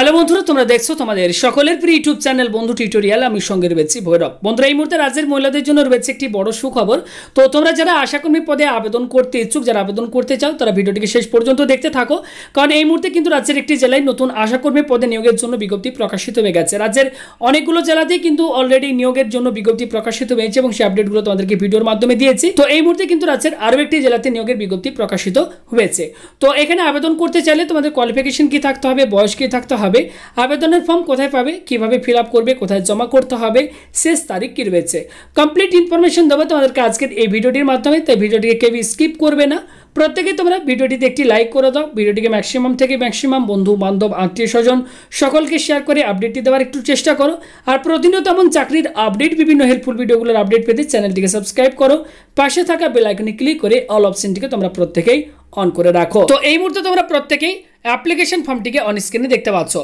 hello বন্ধুরা তোমরা দেখছো তোমাদের সকলের প্রিয় ইউটিউব চ্যানেল বন্ধু টিউটোরিয়াল আমি সঙ্গে রয়েছি ভৈরব বন্ধুরা এই মুহূর্তে রাজ্যের মহিলাদের জন্য রয়েছে একটি বড় সুখবর তো তোমরা যারা আশাকর্মী পদে আবেদন করতে ইচ্ছুক যারা আবেদন করতে চাও তারা ভিডিওটিকে শেষ পর্যন্ত দেখতে থাকো কারণ এই মুহূর্তে কিন্তু রাজ্যের একটি জেলায় নতুন আশাকর্মী পদে নিয়োগের জন্য বিজ্ঞপ্তি প্রকাশিত হয়ে গেছে রাজ্যের অনেকগুলো জেলাতেই কিন্তু অলরেডি নিয়োগের জন্য বিজ্ঞপ্তি প্রকাশিত হয়েছে এবং সেই আপডেটগুলো তোমাদেরকে ভিডিওর মাধ্যমে দিয়েছি তো এই মুহূর্তে কিন্তু রাজ্যের আরও একটি জেলাতে নিয়োগের বিজ্ঞপ্তি প্রকাশিত হয়েছে তো এখানে আবেদন করতে চাইলে তোমাদের কোয়ালিফিকেশন কি থাকতে হবে বয়স কি থাকতে হবে হবে আবেদনের ফর্ম কোথায় পাবে কিভাবে ফিল করবে কোথায় জমা করতে হবে শেষ তারিখ কী রয়েছে কমপ্লিট ইনফরমেশন দেবো তোমাদেরকে আজকের এই ভিডিওটির মাধ্যমে তাই ভিডিওটিকে কেউ স্কিপ করবে না প্রত্যেকে তোমরা ভিডিওটিতে একটি লাইক করে দাও ভিডিওটিকে ম্যাক্সিমাম থেকে ম্যাক্সিমাম বন্ধু বান্ধব আত্মীয় স্বজন সকলকে শেয়ার করে আপডেটটি দেওয়ার একটু চেষ্টা করো আর প্রতিনিয়ত এমন চাকরির আপডেট বিভিন্ন হেল্পফুল ভিডিওগুলোর আপডেট পেতে চ্যানেলটিকে সাবস্ক্রাইব করো পাশে থাকা বেলাইকনে ক্লিক করে অল অপশনটিকে তোমরা প্রত্যেকেই অন করে রাখো তো এই মুহূর্তে তোমরা প্রত্যেকেই অ্যাপ্লিকেশন ফর্মটিকে অন স্ক্রিনে দেখতে পাচ্ছ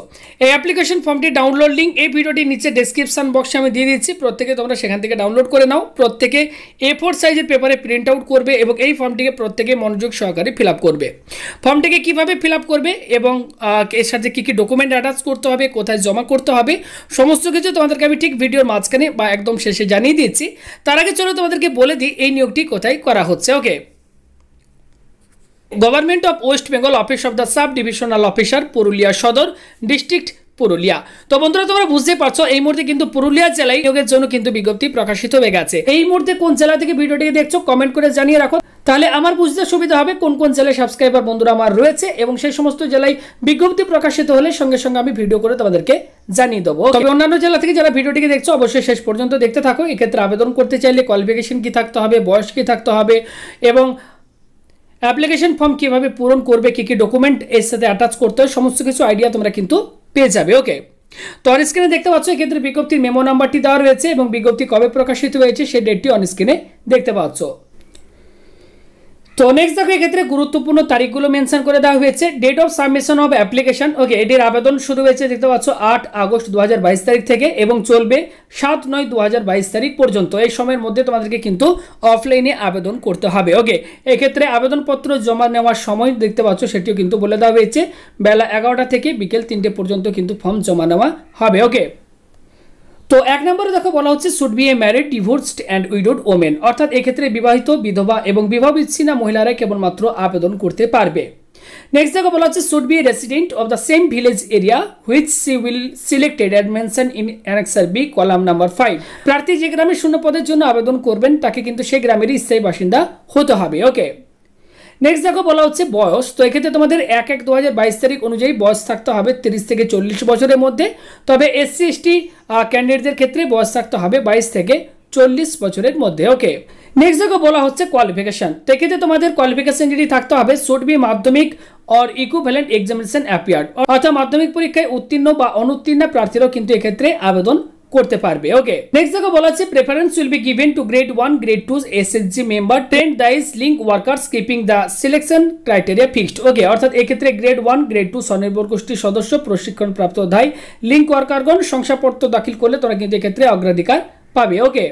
এই অ্যাপ্লিকেশন ফর্মটি ডাউনলোড লিঙ্ক এই ভিডিওটির নিচে ডিসক্রিপশান বক্সে আমি দিয়ে দিচ্ছি প্রত্যেকে তোমরা সেখান থেকে ডাউনলোড করে নাও প্রত্যেকে এ ফোর সাইজের পেপারে প্রিন্ট আউট করবে এবং এই ফর্মটিকে প্রত্যেকে মনোযোগ সহকারে ফিল করবে ফর্মটিকে কিভাবে ফিল করবে এবং এর সাথে কী কী ডকুমেন্ট অ্যাটাচ করতে হবে কোথায় জমা করতে হবে সমস্ত কিছু তোমাদেরকে আমি ঠিক ভিডিওর মাঝখানে বা একদম শেষে জানিয়ে দিচ্ছি তার আগে চলো তোমাদেরকে বলে দিই এই নিয়োগটি কোথায় করা হচ্ছে okay government of West Bengal office of the sub divisional officer Purulia Sadar district Purulia তো বন্ধুরা তোমরা বুঝতে পারছো এই মুহূর্তে কিন্তু পুরুলিয়া জেলায় নিয়োগের জন্য কিন্তু বিজ্ঞপ্তি প্রকাশিত হয়ে গেছে এই মুহূর্তে কোন জেলা থেকে ভিডিওটিকে দেখছো কমেন্ট করে জানিয়ে রাখো তাহলে আমার বুঝতে সুবিধা হবে কোন কোন জেলায় সাবস্ক্রাইবার বন্ধুরা আমার রয়েছে এবং সেই সমস্ত জেলায় বিজ্ঞপ্তি প্রকাশিত হলে সঙ্গে সঙ্গে আমি ভিডিও করে তোমাদেরকে জানিয়ে দেবো তবে অন্যান্য জেলা থেকে যারা ভিডিওটিকে দেখছো অবশ্যই শেষ পর্যন্ত দেখতে থাকো এক্ষেত্রে আবেদন করতে চাইলে কোয়ালিফিকেশন কি থাকতে হবে বয়স কি থাকতে হবে এবং অ্যাপ্লিকেশন ফর্ম কীভাবে পূরণ করবে কী কী ডকুমেন্ট এর সাথে অ্যাটাচ করতে হয় সমস্ত কিছু আইডিয়া তোমরা কিন্তু পেয়ে যাবে ওকে তো অন স্ক্রিনে দেখতে পাচ্ছ এক্ষেত্রে বিজ্ঞপ্তির মেমো নাম্বারটি দেওয়া রয়েছে এবং বিজ্ঞপ্তি কবে প্রকাশিত হয়েছে সেই ডেটটি অন স্ক্রিনে দেখতে পাচ্ছ তো নেক্সট দেখো এক্ষেত্রে গুরুত্বপূর্ণ তারিখগুলো মেনশন করে দেওয়া হয়েছে date of submission of application okay এটির আবেদন শুরু হয়েছে দেখতে পাচ্ছ আট আগস্ট দু তারিখ থেকে এবং চলবে সাত নয় দু তারিখ পর্যন্ত এই সময়ের মধ্যে তোমাদেরকে কিন্তু অফলাইনে আবেদন করতে হবে ওকে এক্ষেত্রে আবেদনপত্র জমা নেওয়ার সময় দেখতে পাচ্ছ সেটিও কিন্তু বলে দেওয়া হয়েছে বেলা এগারোটা থেকে বিকেল তিনটে পর্যন্ত কিন্তু ফর্ম জমা নেওয়া হবে ওকে তো এক নম্বরে দেখো বলা হচ্ছে should be a married divorced and widowed women অর্থাৎ এক্ষেত্রে বিবাহিত বিধবা এবং বিবাহ বিচ্ছিন্না মহিলারা কেবলমাত্র আবেদন করতে পারবে নেক্সট দেখো বলা হচ্ছে should be a resident of the same village area which she will selected and mention in annexure B column number five প্রার্থী যে গ্রামের শূন্য পদের জন্য আবেদন করবেন তাকে কিন্তু সেই গ্রামেরই স্থায়ী বাসিন্দা হতে হবে ওকে নেক্সট দেখো বলা হচ্ছে বয়স তো এক্ষেত্রে তোমাদের এক এক দু তারিখ অনুযায়ী বয়স থাকতে হবে তিরিশ থেকে চল্লিশ বছরের মধ্যে তবে এসসি এসটি ক্যান্ডিডেটদের ক্ষেত্রে বয়স থাকতে হবে বাইশ থেকে চল্লিশ বছরের মধ্যে ওকে নেক্সট দেখো বলা হচ্ছে কোয়ালিফিকেশান তো এক্ষেত্রে তোমাদের কোয়ালিফিকেশান যেটি থাকতে হবে should be Madhyamik or equivalent examination appeared অর্থাৎ মাধ্যমিক পরীক্ষায় উত্তীর্ণ বা অনুত্তীর্ণ প্রার্থীরাও কিন্তু এক্ষেত্রে আবেদন করতে পারবে ওকে নেক্সট দেখো বলা আছে preference will be given to grade one grade two SSG member trained these link workers keeping the selection criteria fixed okay অর্থাৎ এক্ষেত্রে গ্রেড ওয়ান গ্রেড টু স্বনির্ভর গোষ্ঠীর সদস্য প্রশিক্ষণপ্রাপ্ত অধ্যায় লিঙ্ক ওয়ার্কারগণ শংসাপত্র দাখিল করলে তোরা কিন্তু এক্ষেত্রে অগ্রাধিকার পাবে ওকে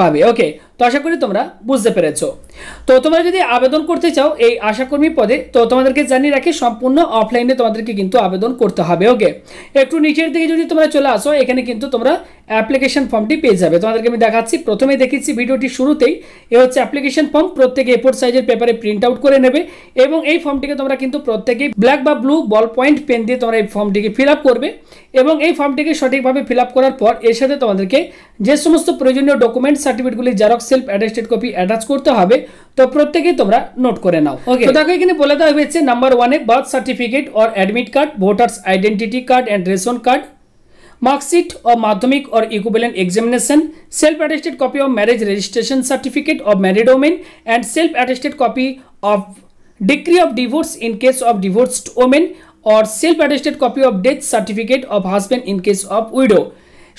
পাবে ওকে তো আশা করি তোমরা বুঝতে পেরেছো তো তোমরা যদি আবেদন করতে চাও এই আশাকর্মী পদে তো তোমাদেরকে জানিয়ে রাখি সম্পূর্ণ অফলাইনে তোমাদেরকে কিন্তু আবেদন করতে হবে ওকে একটু নিচের দিকে যদি তোমরা চলে আসো এখানে কিন্তু তোমরা অ্যাপ্লিকেশন ফর্মটি পেয়ে যাবে তোমাদেরকে আমি দেখাচ্ছি প্রথমে দেখেছি ভিডিওটি শুরুতেই এ হচ্ছে অ্যাপ্লিকেশন ফর্ম প্রত্যেকে এ ফোর সাইজের পেপারে প্রিন্ট আউট করে নেবে এবং এই ফর্মটিকে তোমরা কিন্তু প্রত্যেকেই ব্ল্যাক বা ব্লু বল পয়েন্ট পেন দিয়ে তোমরা এই ফর্মটিকে ফিল আপ করবে এবং এই ফর্মটিকে সঠিকভাবে ফিল আপ করার পর এর সাথে তোমাদেরকে যে সমস্ত প্রয়োজনীয় ডকুমেন্ট সার্টিফিকেটগুলি xerox self attested copy attach করতে হবে তো প্রত্যেকে তোমরা নোট করে নাও তো দেখো এখানে বলে দেওয়া হয়েছে নাম্বার ওয়ানে birth certificate or admit card voters identity card and ration card marksheet of Madhyamik or equivalent examination self attested copy of marriage registration certificate of married women and self attested copy of degree of divorce in case of divorced women or self attested copy of death certificate of husband in case of widow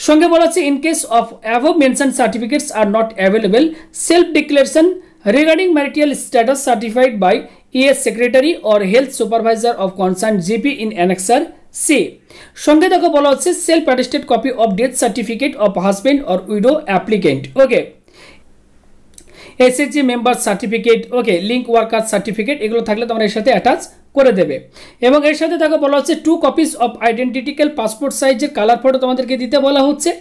সঙ্গে বলা হচ্ছে in case of above mentioned certificates are not available self declaration regarding marital status certified by ES secretary or health supervisor of concerned GP in annexer C সঙ্গে দেখো বলা হচ্ছে self attested copy of death certificate of husband or widow applicant okay SSG member certificate okay link worker certificate এগুলো থাকলে তোমরা এর সাথে attach করে দেবে এবং এর সাথে দেখো বলা হচ্ছে two copies of identical passport সাইজের কালার ফটো তোমাদেরকে দিতে বলা হচ্ছে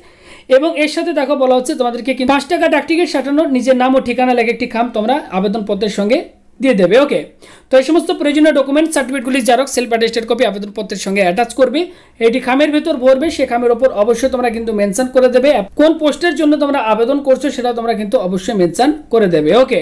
এবং এর সাথে দেখো বলা হচ্ছে তোমাদেরকে পাঁচ টাকা ডাকটিকিট সাটানোর নিজের নাম ও ঠিকানা লেগে একটি খাম তোমরা আবেদনপত্রের সঙ্গে দিয়ে দেবে ওকে তো এই সমস্ত প্রয়োজনীয় ডকুমেন্ট সার্টিফিকেটগুলি জেরক্স সেলফ অ্যাটেস্টেড কপি পত্রের সঙ্গে অ্যাটাচ করবে এটি খামের ভেতর ভরবে সে খামের ওপর অবশ্যই তোমরা কিন্তু মেনশন করে দেবে কোন পোস্টের জন্য তোমরা আবেদন করছো সেটা তোমরা কিন্তু অবশ্যই মেনশন করে দেবে ওকে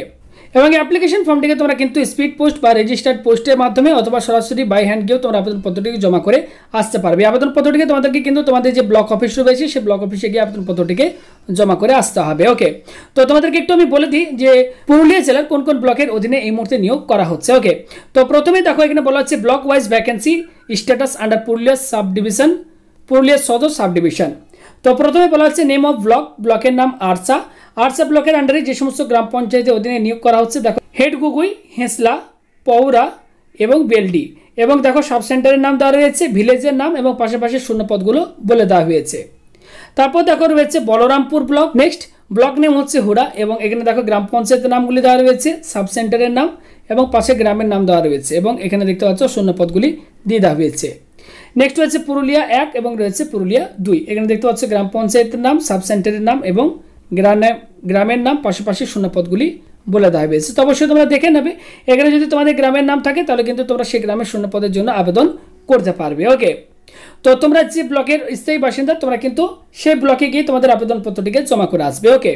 এবং অ্যাপ্লিকেশন ফর্মটিকে তোমরা কিন্তু স্পিড পোস্ট বা রেজিস্টার্ড পোস্টের মাধ্যমে অথবা সরাসরি বাই হ্যান্ড গিয়েও তোমরা পত্রটিকে জমা করে আসতে পারবে আবেদন পত্রটিকে তোমাদেরকে কিন্তু তোমাদের যে ব্লক অফিস রয়েছে সেই ব্লক অফিসে গিয়ে পত্রটিকে জমা করে আসতে হবে ওকে তো তোমাদেরকে একটু আমি বলে দিই যে পুরুলিয়া জেলার কোন কোন ব্লকের অধীনে এই মুহূর্তে নিয়োগ করা হচ্ছে ওকে তো প্রথমে দেখো এখানে বলা হচ্ছে block wise vacancy status under Purulia sub division Purulia Sadar sub division তো প্রথমে বলা হচ্ছে নেম অফ ব্লক ব্লকের নাম আরসা আরসা ব্লকের আন্ডারে যে সমস্ত গ্রাম পঞ্চায়েতের অধীনে নিয়োগ করা হচ্ছে দেখো হেড গুগুই হেঁসলা পৌরা এবং বেলডি এবং দেখো সাব সেন্টারের নাম দেওয়া রয়েছে ভিলেজের নাম এবং পাশাপাশি শূন্যপদগুলো বলে দেওয়া হয়েছে তারপর দেখো রয়েছে Balarampur block next block name হচ্ছে হুড়া এবং এখানে দেখো গ্রাম পঞ্চায়েতের নামগুলি দেওয়া রয়েছে সাব সেন্টারের নাম এবং পাশে গ্রামের নাম দেওয়া রয়েছে এবং এখানে দেখতে পাচ্ছ শূন্যপদগুলি দিয়ে দেওয়া হয়েছে নেক্সট রয়েছে পুরুলিয়া এক এবং রয়েছে পুরুলিয়া দুই এখানে দেখতে পাচ্ছ গ্রাম পঞ্চায়েতের নাম সাব সেন্টারের নাম এবং গ্রামে গ্রামের নাম পাশাপাশি শূন্যপদগুলি বলে দেওয়া হয়েছে তো অবশ্যই তোমরা দেখে নেবে এখানে যদি তোমাদের গ্রামের নাম থাকে তাহলে কিন্তু তোমরা সেই গ্রামের শূন্যপদের জন্য আবেদন করতে পারবে ওকে তো তোমরা যে ব্লকের স্থায়ী বাসিন্দা তোমরা কিন্তু সেই ব্লকে গিয়ে তোমাদের আবেদনপত্রটিকে জমা করে আসবে ওকে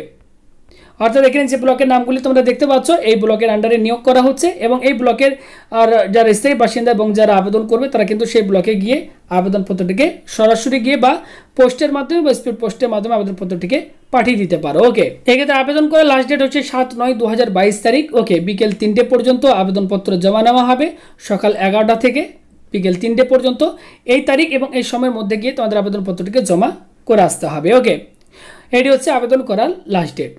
অর্থাৎ এখানে যে ব্লকের নামগুলি তোমরা দেখতে পাচ্ছ এই ব্লকের আন্ডারে নিয়োগ করা হচ্ছে এবং এই ব্লকের আর যারা স্থায়ী বাসিন্দা এবং যারা আবেদন করবে তারা কিন্তু সেই ব্লকে গিয়ে আবেদনপত্রটিকে সরাসরি গিয়ে বা পোস্টের মাধ্যমে বা স্পিড পোস্টের মাধ্যমে আবেদনপত্রটিকে পাঠিয়ে দিতে পারো ওকে এক্ষেত্রে আবেদন করার লাস্ট ডেট হচ্ছে সাত নয় দু তারিখ ওকে বিকেল তিনটে পর্যন্ত আবেদনপত্র জমা নেওয়া হবে সকাল এগারোটা থেকে বিকেল তিনটে পর্যন্ত এই তারিখ এবং এই সময়ের মধ্যে গিয়ে তোমাদের আবেদনপত্রটিকে জমা করে আসতে হবে ওকে এটি হচ্ছে আবেদন করার লাস্ট ডেট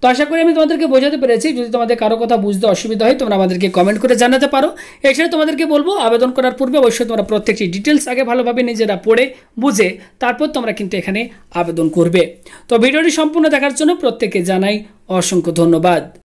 তো আশা করি আমি তোমাদেরকে বোঝাতে পেরেছি যদি তোমাদের কারো কথা বুঝতে অসুবিধা হয় তোমরা আমাদেরকে কমেন্ট করে জানাতে পারো এছাড়া তোমাদেরকে বলবো আবেদন করার পূর্বে অবশ্যই তোমরা প্রত্যেকটি ডিটেলস আগে ভালোভাবে নিজেরা পড়ে বুঝে তারপর তোমরা কিন্তু এখানে আবেদন করবে তো ভিডিওটি সম্পূর্ণ দেখার জন্য প্রত্যেকে জানাই অসংখ্য ধন্যবাদ